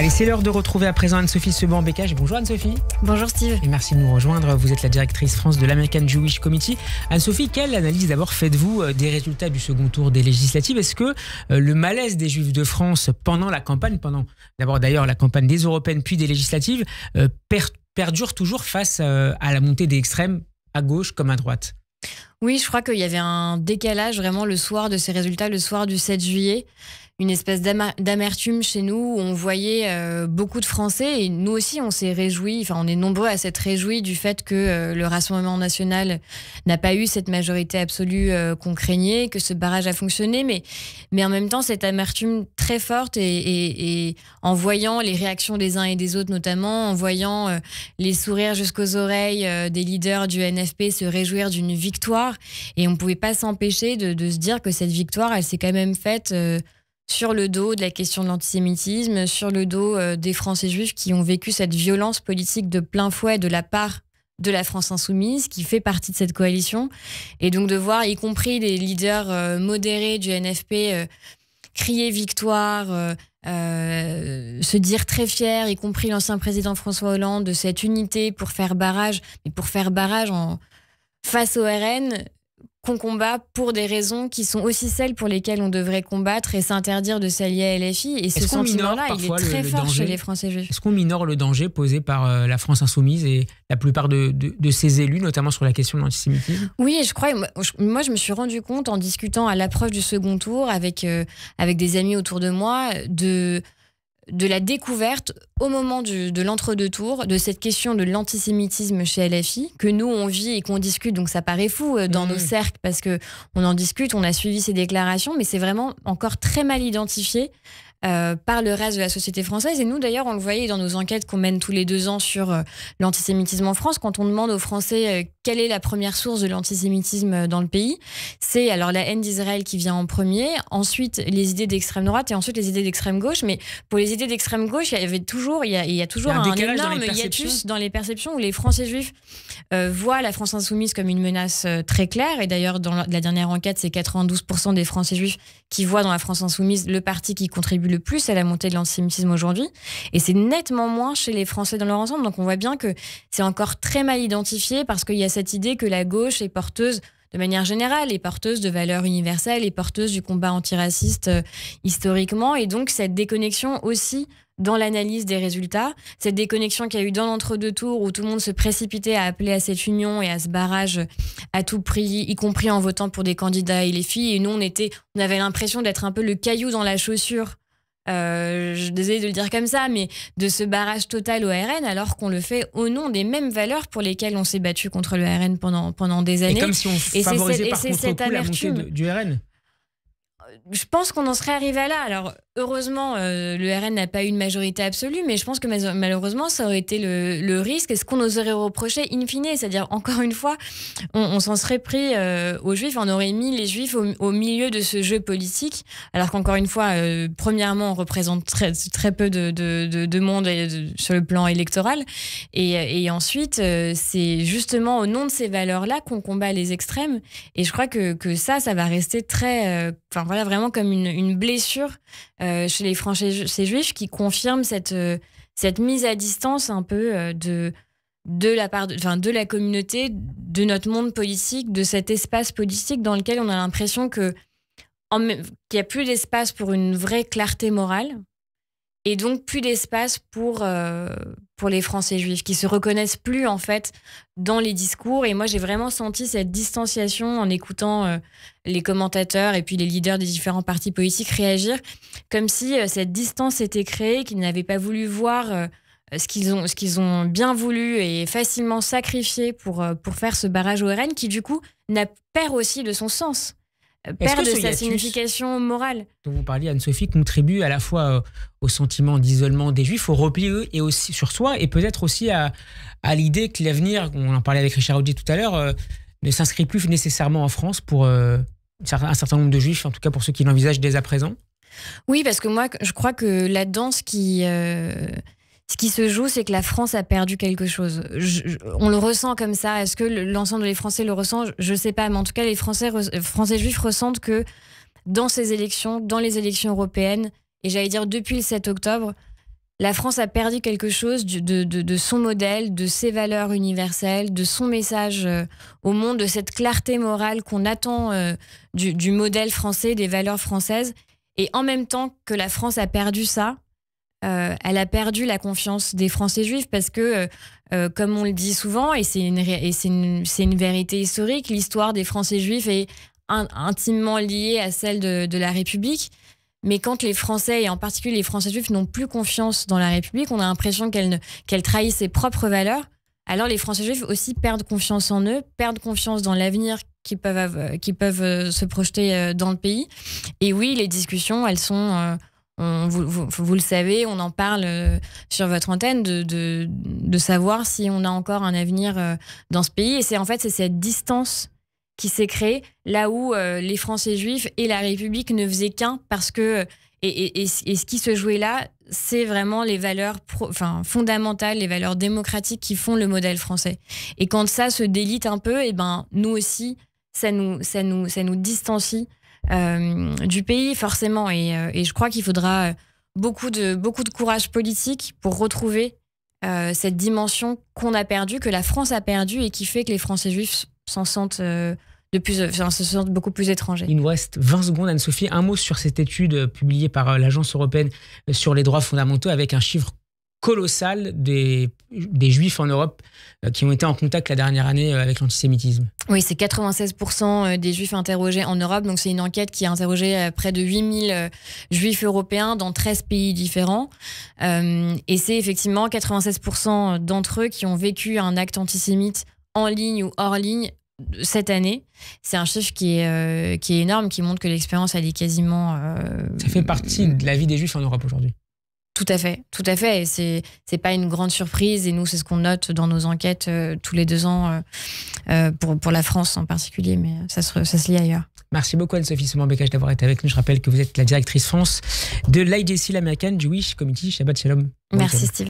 Allez, c'est l'heure de retrouver à présent Anne-Sophie Seban-Bécage. Bonjour Anne-Sophie. Bonjour Steve. Et merci de nous rejoindre. Vous êtes la directrice France de l'American Jewish Committee. Anne-Sophie, quelle analyse d'abord faites-vous euh, des résultats du second tour des législatives Est-ce que euh, le malaise des Juifs de France pendant la campagne, pendant d'abord d'ailleurs la campagne des Européennes puis des législatives, euh, perdure toujours face à la montée des extrêmes à gauche comme à droite Oui, je crois qu'il y avait un décalage vraiment le soir de ces résultats, le soir du 7 juillet une espèce d'amertume chez nous où on voyait euh, beaucoup de Français et nous aussi on s'est réjouis, enfin on est nombreux à s'être réjouis du fait que euh, le Rassemblement national n'a pas eu cette majorité absolue euh, qu'on craignait, que ce barrage a fonctionné, mais, mais en même temps cette amertume très forte et, en voyant les réactions des uns et des autres notamment, en voyant les sourires jusqu'aux oreilles des leaders du NFP se réjouir d'une victoire et on ne pouvait pas s'empêcher de, de, se dire que cette victoire elle s'est quand même faite sur le dos de la question de l'antisémitisme, sur le dos euh, des Français juifs qui ont vécu cette violence politique de plein fouet de la part de la France insoumise, qui fait partie de cette coalition. Et donc de voir, y compris les leaders euh, modérés du NFP, euh, crier victoire, se dire très fiers, y compris l'ancien président François Hollande, de cette unité pour faire barrage, mais pour faire barrage face au RN, qu'on combat pour des raisons qui sont aussi celles pour lesquelles on devrait combattre et s'interdire de s'allier à LFI. Et ce sentiment-là, il est très fort chez les Français juifs. Est-ce qu'on minore le danger posé par euh, la France insoumise et la plupart de, de, ses élus, notamment sur la question de l'antisémitisme Oui, je crois. Moi, je me suis rendu compte en discutant à l'approche du second tour avec, euh, avec des amis autour de moi de de la découverte au moment de l'entre-deux-tours de cette question de l'antisémitisme chez LFI que nous on vit et qu'on discute donc ça paraît fou euh, dans mhm. nos cercles parce que on en discute on a suivi ces déclarations mais c'est vraiment encore très mal identifié euh, par le reste de la société française. Et nous, d'ailleurs, on le voyait dans nos enquêtes qu'on mène tous les deux ans sur euh, l'antisémitisme en France. Quand on demande aux Français euh, quelle est la première source de l'antisémitisme dans le pays, c'est alors la haine d'Israël qui vient en premier, ensuite les idées d'extrême droite et ensuite les idées d'extrême gauche. Mais pour les idées d'extrême gauche, il y avait toujours, il y a, toujours un, énorme dans hiatus dans les perceptions où les Français juifs voient la France insoumise comme une menace très claire. Et d'ailleurs, dans la dernière enquête, c'est 92% des Français juifs qui voient dans la France insoumise le parti qui contribue le plus à la montée de l'antisémitisme aujourd'hui. Et c'est nettement moins chez les Français dans leur ensemble. Donc on voit bien que c'est encore très mal identifié parce qu'il y a cette idée que la gauche est porteuse de manière générale, est porteuse de valeurs universelles, est porteuse du combat antiraciste euh, historiquement. Et donc cette déconnexion aussi dans l'analyse des résultats, cette déconnexion qu'il y a eu dans l'entre-deux tours où tout le monde se précipitait à appeler à cette union et à ce barrage à tout prix, y compris en votant pour des candidats et les filles. Et nous, on, était, on avait l'impression d'être un peu le caillou dans la chaussure euh, je suis de le dire comme ça, mais de ce barrage total au RN, alors qu'on le fait au nom des mêmes valeurs pour lesquelles on s'est battu contre le RN pendant, pendant des années. Et comme cette du RN je pense qu'on en serait arrivé à là. Alors, heureusement, euh, le RN n'a pas eu une majorité absolue, mais je pense que malheureusement, ça aurait été le, risque est ce qu'on nous aurait reproché in fine. C'est-à-dire, encore une fois, on, s'en serait pris euh, aux Juifs, on aurait mis les Juifs au, milieu de ce jeu politique, alors qu'encore une fois, euh, premièrement, on représente très, peu de, monde sur le plan électoral, et, ensuite, c'est justement au nom de ces valeurs-là qu'on combat les extrêmes, et je crois que, que ça, ça va rester très... Enfin, voilà, vraiment comme une, blessure euh, chez les ces juifs qui confirme euh, cette, mise à distance un peu euh, de, de, la part la communauté, de notre monde politique, de cet espace politique dans lequel on a l'impression que qu'il n'y a plus d'espace pour une vraie clarté morale, et donc plus d'espace pour, euh, pour les Français juifs qui se reconnaissent plus en fait dans les discours. Et moi j'ai vraiment senti cette distanciation en écoutant euh, les commentateurs et puis les leaders des différents partis politiques réagir, comme si euh, cette distance était créée, qu'ils n'avaient pas voulu voir ce qu'ils ont, ont, bien voulu et facilement sacrifié pour, pour faire ce barrage au RN qui du coup n'a perd aussi de son sens. Euh, perdent sa signification morale. Dont vous parliez, Anne-Sophie, contribue à la fois euh, au sentiment d'isolement des Juifs, au repli et aussi sur soi, et peut-être aussi à, l'idée que l'avenir, on en parlait avec Richard Audi tout à l'heure, euh, ne s'inscrit plus nécessairement en France pour un certain nombre de Juifs, en tout cas pour ceux qui l'envisagent dès à présent. Oui, parce que moi, je crois que la danse qui ce qui se joue, c'est que la France a perdu quelque chose. on le ressent comme ça. Est-ce que l'ensemble des Français le ressent Je ne sais pas, mais en tout cas, les Français, Français juifs ressentent que dans ces élections, dans les élections européennes, et j'allais dire depuis le 7 octobre, la France a perdu quelque chose de, son modèle, de ses valeurs universelles, de son message euh, au monde, de cette clarté morale qu'on attend euh, du modèle français, des valeurs françaises. Et en même temps que la France a perdu ça, euh, elle a perdu la confiance des Français juifs parce que, euh, euh, comme on le dit souvent, et c'est une, vérité historique, l'histoire des Français juifs est intimement liée à celle de, la République. Mais quand les Français, et en particulier les Français juifs, n'ont plus confiance dans la République, on a l'impression qu'elle qu'elle trahit ses propres valeurs. Alors les Français juifs aussi perdent confiance en eux, perdent confiance dans l'avenir qui peuvent, peuvent se projeter dans le pays. Et oui, les discussions, elles sont vous, le savez, on en parle euh, sur votre antenne de, savoir si on a encore un avenir euh, dans ce pays. Et c'est en fait c'est cette distance qui s'est créée là où euh, les Français juifs et la République ne faisaient qu'un parce que et, ce qui se jouait là, c'est vraiment les valeurs enfin, fondamentales, les valeurs démocratiques qui font le modèle français. Et quand ça se délite un peu, et eh ben, nous aussi, ça nous, ça nous, ça nous distancie euh, du pays, forcément. Euh, et, je crois qu'il faudra euh, beaucoup de, beaucoup de courage politique pour retrouver cette dimension qu'on a perdue, que la France a perdue et qui fait que les Français juifs s'en sentent, de plus, se sentent beaucoup plus étrangers. Il nous reste 20 secondes, Anne-Sophie. Un mot sur cette étude publiée par l'Agence européenne sur les droits fondamentaux avec un chiffre colossale des, juifs en Europe euh, qui ont été en contact la dernière année euh, avec l'antisémitisme. Oui, c'est 96% euh, des juifs interrogés en Europe. Donc, c'est une enquête qui a interrogé près de 8000 juifs européens dans 13 pays différents. Et c'est effectivement 96% d'entre eux qui ont vécu un acte antisémite en ligne ou hors ligne cette année. C'est un chiffre qui est, qui est énorme, qui montre que l'expérience, elle est quasiment... Ça fait partie de la vie des Juifs en Europe aujourd'hui. Tout à fait, tout à fait. Et c'est c'est pas une grande surprise. Et nous, c'est ce qu'on note dans nos enquêtes euh, tous les deux ans euh, euh, pour pour la France en particulier, mais ça se ça se lit ailleurs. Merci beaucoup Anne-Sophie Soman-Bécage d'avoir été avec nous. Je rappelle que vous êtes la directrice France de l'IDC l'américaine Jewish Committee Shabbat Shalom. Merci Steve.